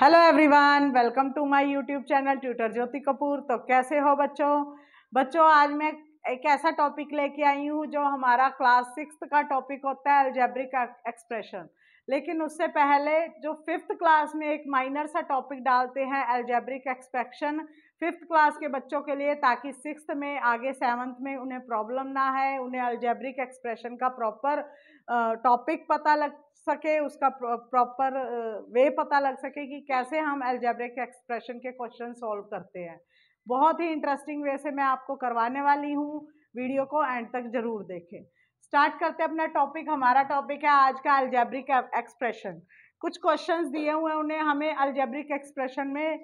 hello everyone welcome to my YouTube channel tutor Jyoti Kapoor तो कैसे हो बच्चों बच्चों आज मैं एक ऐसा टॉपिक लेके आई हूँ जो हमारा क्लास सिक्स का टॉपिक होता है एल्जेब्रिक एक्सप्रेशन लेकिन उससे पहले जो फिफ्थ क्लास में एक माइनर सा टॉपिक डालते हैं एल्जेब्रिक एक्सप्रेशन फिफ्थ क्लास के बच्चों के लिए ताकि सिक्स में आगे सेवन्थ में उन्हें प्रॉब्लम ना है उन्हें अल्जेब्रिक एक्सप्रेशन का प्रॉपर टॉपिक पता लग सके उसका प्रॉपर वे पता लग सके कि कैसे हम एल्जेब्रिक एक्सप्रेशन के क्वेश्चन सॉल्व करते हैं बहुत ही इंटरेस्टिंग वे से मैं आपको करवाने वाली हूँ वीडियो को एंड तक जरूर देखें स्टार्ट करते हैं अपना टॉपिक हमारा टॉपिक है आज का अल्जेब्रिक एक्सप्रेशन कुछ क्वेश्चंस दिए हुए हैं उन्हें हमें अल्जेब्रिक एक्सप्रेशन में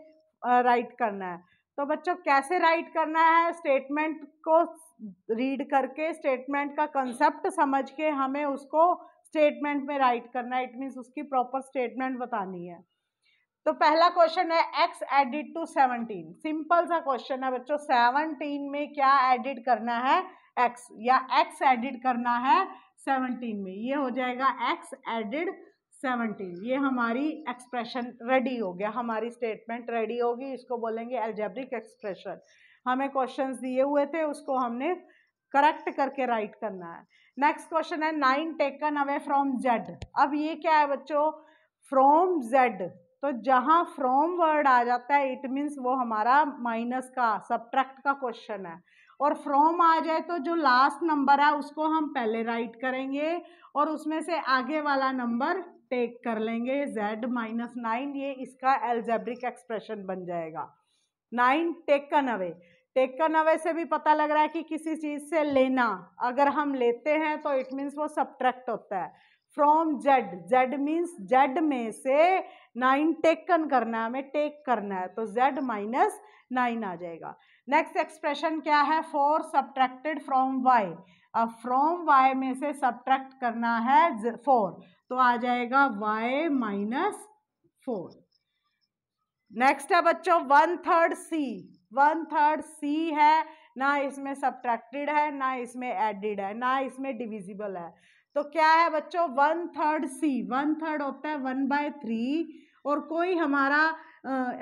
राइट करना है तो बच्चों कैसे राइट करना है स्टेटमेंट को रीड करके स्टेटमेंट का कंसेप्ट समझ के हमें उसको स्टेटमेंट में राइट करना है इट मीन्स उसकी प्रॉपर स्टेटमेंट बतानी है तो पहला क्वेश्चन है x added to seventeen simple सा क्वेश्चन है बच्चों सेवनटीन में क्या एडिट करना है एक्स या एक्स एडिट करना है सेवनटीन में ये हो जाएगा एक्स एडिड सेवनटीन ये हमारी एक्सप्रेशन रेडी हो गया हमारी स्टेटमेंट रेडी होगी इसको बोलेंगे एल्जेब्रिक एक्सप्रेशन हमें क्वेश्चंस दिए हुए थे उसको हमने करेक्ट करके राइट करना है नेक्स्ट क्वेश्चन है nine taken away from z अब ये क्या है बच्चों फ्रॉम जेड तो जहाँ फ्रॉम वर्ड आ जाता है इट मीन्स वो हमारा माइनस का सब्ट्रैक्ट का क्वेश्चन है और फ्रॉम आ जाए तो जो लास्ट नंबर है उसको हम पहले राइट करेंगे और उसमें से आगे वाला नंबर टेक कर लेंगे z माइनस नाइन ये इसका एल्जेब्रिक एक्सप्रेशन बन जाएगा nine taken away taken away से भी पता लग रहा है कि किसी चीज़ से लेना अगर हम लेते हैं तो इट मीन्स वो सब्ट्रैक्ट होता है from z z means z में से नाइन टेकन करना है हमें टेक करना है तो जेड माइनस नाइन आ जाएगा नेक्स्ट एक्सप्रेशन क्या है फोर सब्ट्रैक्टेड फ्रॉम वाई अब फ्रॉम वाई में से सब्ट्रैक्ट करना है फोर तो आ जाएगा वाई माइनस फोर नेक्स्ट है बच्चों one third c one third c है ना इसमें सब्ट्रैक्टेड है ना इसमें एडिड है ना इसमें डिविजिबल है तो क्या है बच्चों one third c one third होता है वन बाय थ्री और कोई हमारा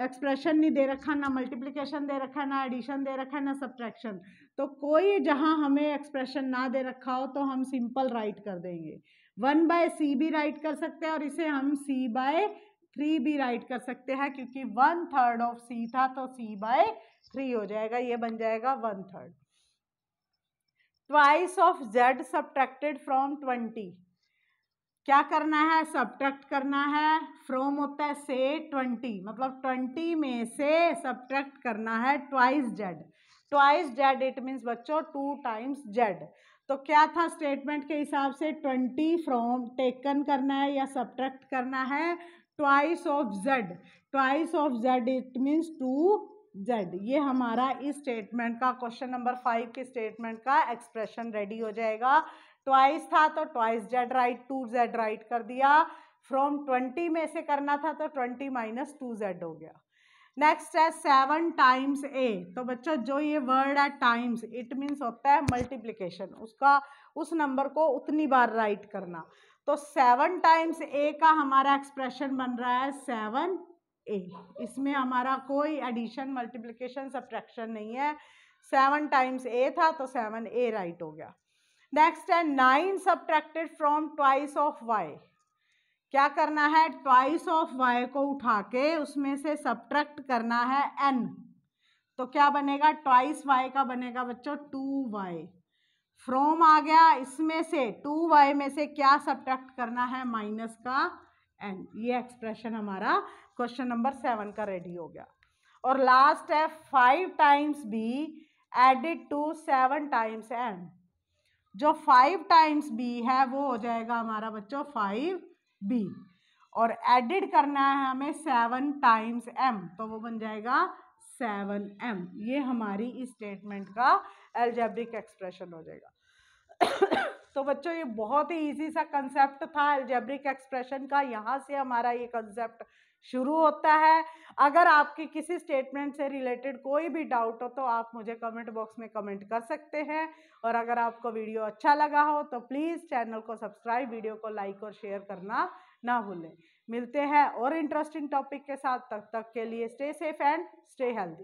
एक्सप्रेशन नहीं दे रखा ना मल्टीप्लिकेशन दे रखा ना एडिशन दे रखा ना सब्ट्रैक्शन तो कोई जहाँ हमें एक्सप्रेशन ना दे रखा हो तो हम सिंपल राइट कर देंगे वन बाय सी भी राइट कर सकते हैं और इसे हम सी बाय थ्री भी राइट कर सकते हैं क्योंकि वन थर्ड ऑफ सी था तो सी बाय थ्री हो जाएगा ये बन जाएगा one third twice of z subtracted from twenty क्या करना है सब्ट्रैक्ट करना है फ्रॉम होता है से ट्वेंटी मतलब ट्वेंटी में से सब्ट्रैक्ट करना है twice z twice z it means बच्चों टू टाइम्स जेड तो क्या था स्टेटमेंट के हिसाब से ट्वेंटी फ्रॉम टेकन करना है या सब्ट्रैक्ट करना है twice of z twice of z it means two z ये हमारा इस स्टेटमेंट का क्वेश्चन नंबर फाइव के स्टेटमेंट का एक्सप्रेशन रेडी हो जाएगा ट्वाइस था तो twice z write two z write कर दिया फ्रॉम ट्वेंटी में से करना था तो ट्वेंटी माइनस टू जेड हो गया नेक्स्ट है सेवन टाइम्स ए तो बच्चों जो ये वर्ड है टाइम्स इट मीन्स होता है मल्टीप्लीकेशन उसका उस नंबर को उतनी बार राइट करना तो सेवन टाइम्स ए का हमारा एक्सप्रेशन बन रहा है सेवन ए इसमें हमारा कोई एडिशन मल्टीप्लिकेशन सब्ट्रैक्शन नहीं है सेवन टाइम्स ए था तो सेवन ए राइट हो गया नेक्स्ट है nine subtracted from twice of y क्या करना है ट्वाइस ऑफ वाई को उठा के उसमें से सब्ट्रैक्ट करना है एन तो क्या बनेगा ट्वाइस वाई का बनेगा बच्चों टू वाई फ्रॉम आ गया इसमें से टू वाई में से क्या सब्ट्रैक्ट करना है माइनस का एंड ये एक्सप्रेशन हमारा क्वेश्चन नंबर सेवन का रेडी हो गया और लास्ट है five times b added to seven times and जो फाइव टाइम्स बी है वो हो जाएगा हमारा बच्चों फाइव बी और एडिड करना है हमें सेवन टाइम्स एम तो वो बन जाएगा सेवन एम ये हमारी इस स्टेटमेंट का एल्जेब्रिक एक्सप्रेशन हो जाएगा तो बच्चों ये बहुत ही ईजी सा कंसेप्ट था एल्जेब्रिक एक्सप्रेशन का यहाँ से हमारा ये कंसेप्ट शुरू होता है अगर आपकी किसी स्टेटमेंट से रिलेटेड कोई भी डाउट हो तो आप मुझे कमेंट बॉक्स में कमेंट कर सकते हैं और अगर आपको वीडियो अच्छा लगा हो तो प्लीज़ चैनल को सब्सक्राइब वीडियो को लाइक और शेयर करना ना भूलें मिलते हैं और इंटरेस्टिंग टॉपिक के साथ तब तक, तक के लिए stay safe and stay healthy